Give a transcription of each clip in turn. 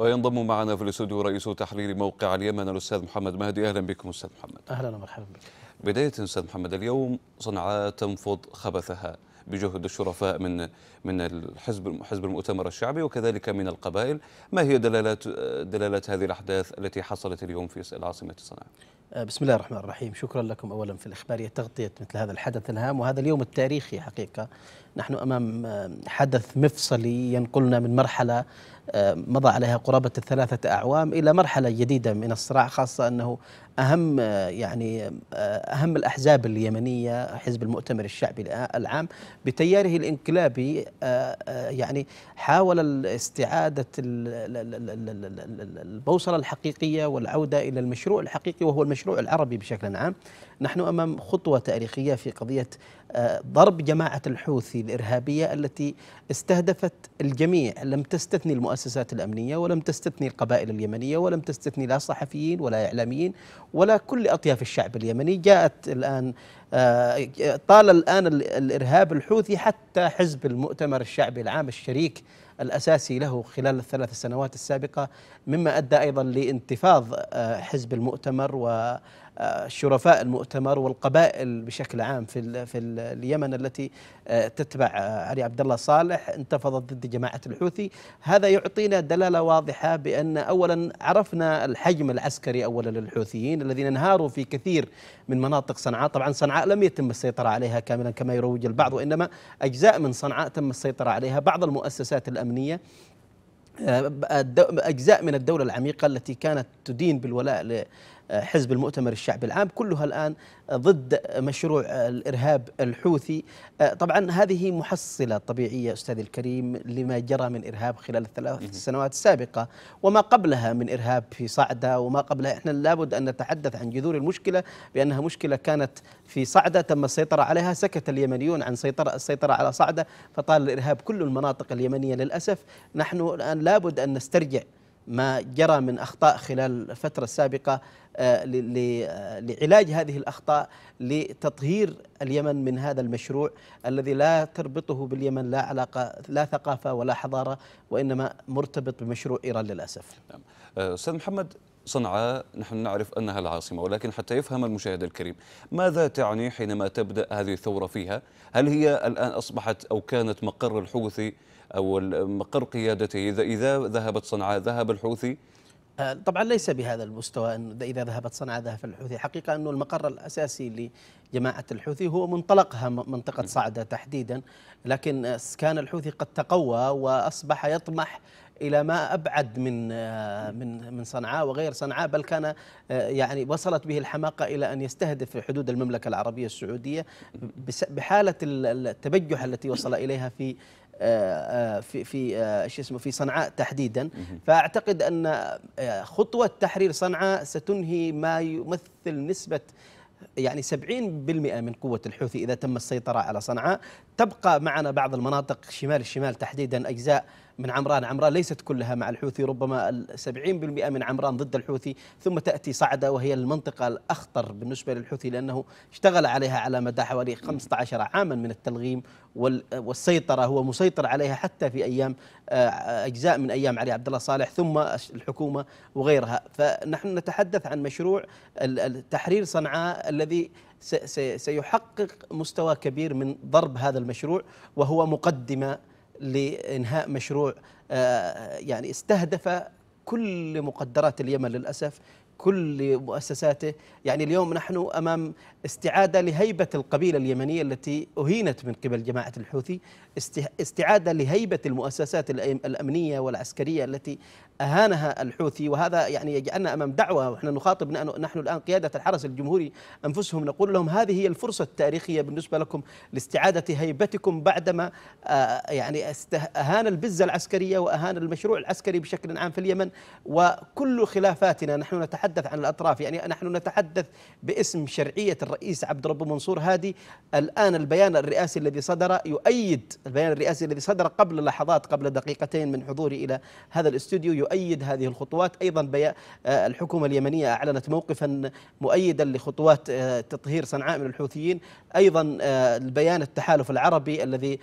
وينضم معنا في الاستوديو رئيس تحرير موقع اليمن الاستاذ محمد مهدي اهلا بكم استاذ محمد اهلا ومرحبا بك بدايه استاذ محمد اليوم صنعاء تنفض خبثها بجهد الشرفاء من من الحزب حزب المؤتمر الشعبي وكذلك من القبائل ما هي دلالات دلالات هذه الاحداث التي حصلت اليوم في العاصمه صنعاء آه، بسم الله الرحمن الرحيم شكرا لكم اولا في الاخباريه تغطيه مثل هذا الحدث الهام وهذا اليوم التاريخي حقيقه نحن امام آه، حدث مفصلي ينقلنا من مرحله آه، مضى عليها قرابة الثلاثة أعوام إلى مرحلة جديدة من الصراع خاصة أنه أهم آه، يعني آه، أهم الأحزاب اليمنية حزب المؤتمر الشعبي العام بتياره الانقلابي يعني حاول استعادة البوصلة الحقيقية والعودة إلى المشروع الحقيقي وهو المشروع العربي بشكل عام نحن امام خطوه تاريخيه في قضيه آه، ضرب جماعه الحوثي الارهابيه التي استهدفت الجميع، لم تستثني المؤسسات الامنيه ولم تستثني القبائل اليمنيه ولم تستثني لا صحفيين ولا اعلاميين ولا كل اطياف الشعب اليمني، جاءت الان آه، طال الان الارهاب الحوثي حتى حزب المؤتمر الشعبي العام الشريك الاساسي له خلال الثلاث سنوات السابقه مما ادى ايضا لانتفاض آه، حزب المؤتمر و شرفاء المؤتمر والقبائل بشكل عام في في اليمن التي آه، تتبع آه، علي عبد الله صالح انتفضت ضد جماعه الحوثي، هذا يعطينا دلاله واضحه بان اولا عرفنا الحجم العسكري اولا للحوثيين الذين انهاروا في كثير من مناطق صنعاء، طبعا صنعاء لم يتم السيطره عليها كاملا كما يروج البعض وانما اجزاء من صنعاء تم السيطره عليها، بعض المؤسسات الامنيه آه، أجزاء من الدولة العميقة التي كانت تدين بالولاء حزب المؤتمر الشعبي العام كلها الآن ضد مشروع الإرهاب الحوثي آه، طبعا هذه محصلة طبيعية أستاذ الكريم لما جرى من إرهاب خلال الثلاث سنوات السابقة وما قبلها من إرهاب في صعدة وما قبلها إحنا لابد أن نتحدث عن جذور المشكلة بأنها مشكلة كانت في صعدة تم السيطرة عليها سكت اليمنيون عن سيطرة السيطرة على صعدة فطال الإرهاب كل المناطق اليمنية للأسف نحن الآن لابد أن نسترجع ما جرى من اخطاء خلال الفتره السابقه آه، آه، لعلاج هذه الاخطاء لتطهير اليمن من هذا المشروع الذي لا تربطه باليمن لا علاقه لا ثقافه ولا حضاره وانما مرتبط بمشروع ايران للاسف. نعم. آه، استاذ محمد صنعاء نحن نعرف انها العاصمه ولكن حتى يفهم المشاهد الكريم ماذا تعني حينما تبدا هذه الثوره فيها؟ هل هي الان اصبحت او كانت مقر الحوثي أو مقر قيادته إذا, إذا ذهبت صنعاء ذهب الحوثي آه، طبعا ليس بهذا المستوى أن إذا ذهبت صنعاء ذهب الحوثي حقيقة أنه المقر الأساسي لجماعة الحوثي هو منطلقها منطقة صعدة تحديدا لكن كان الحوثي قد تقوى وأصبح يطمح الى ما ابعد من آه، من من صنعاء وغير صنعاء بل كان آه، يعني وصلت به الحماقه الى ان يستهدف حدود المملكه العربيه السعوديه بحاله التبجح التي وصل اليها في آه، آه، في في آه، شو اسمه في صنعاء تحديدا فاعتقد ان خطوه تحرير صنعاء ستنهي ما يمثل نسبه يعني 70% من قوة الحوثي إذا تم السيطرة على صنعاء تبقى معنا بعض المناطق شمال الشمال تحديدا أجزاء من عمران عمران ليست كلها مع الحوثي ربما 70% من عمران ضد الحوثي ثم تأتي صعدة وهي المنطقة الأخطر بالنسبة للحوثي لأنه اشتغل عليها على مدى حوالي 15 عاما من التلغيم والسيطرة هو مسيطر عليها حتى في أيام آه، أجزاء من أيام علي عبد الله صالح ثم الحكومة وغيرها فنحن نتحدث عن مشروع تحرير صنعاء الذي سيحقق مستوى كبير من ضرب هذا المشروع وهو مقدمة لإنهاء مشروع آه، يعني استهدف كل مقدرات اليمن للأسف كل مؤسساته يعني اليوم نحن أمام استعادة لهيبة القبيلة اليمنية التي أهينت من قبل جماعة الحوثي استعادة لهيبة المؤسسات الأمنية والعسكرية التي اهانها الحوثي وهذا يعني يجعلنا امام دعوه ونحن نخاطب نحن الان قياده الحرس الجمهوري انفسهم نقول لهم هذه هي الفرصه التاريخيه بالنسبه لكم لاستعاده هيبتكم بعدما آه، يعني اهان البزه العسكريه واهان المشروع العسكري بشكل عام في اليمن وكل خلافاتنا نحن نتحدث عن الاطراف يعني نحن نتحدث باسم شرعيه الرئيس عبد الرب منصور هادي الان البيان الرئاسي الذي صدر يؤيد البيان الرئاسي الذي صدر قبل لحظات قبل دقيقتين من حضوري الى هذا الاستوديو يؤيد هذه الخطوات أيضا آه، الحكومة اليمنية أعلنت موقفا مؤيدا لخطوات آه، تطهير صنعاء من الحوثيين أيضا آه، البيان التحالف العربي الذي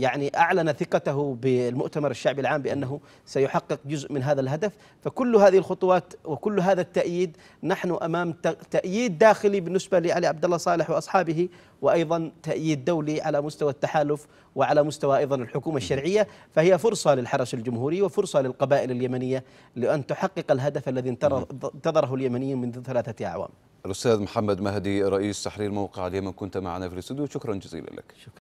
يعني أعلن ثقته بالمؤتمر الشعبي العام بأنه سيحقق جزء من هذا الهدف فكل هذه الخطوات وكل هذا التأييد نحن أمام تأييد داخلي بالنسبة لعلي عبد الله صالح وأصحابه وأيضا تأييد دولي على مستوى التحالف وعلى مستوى أيضا الحكومة الشرعية فهي فرصة للحرس الجمهوري وفرصة للقبائل الداخل اليمنية لأن تحقق الهدف الذي انتظره اليمنيين منذ ثلاثة أعوام الأستاذ محمد مهدي رئيس تحرير موقع اليمن كنت معنا في الاستوديو شكرا جزيلا لك شكرا.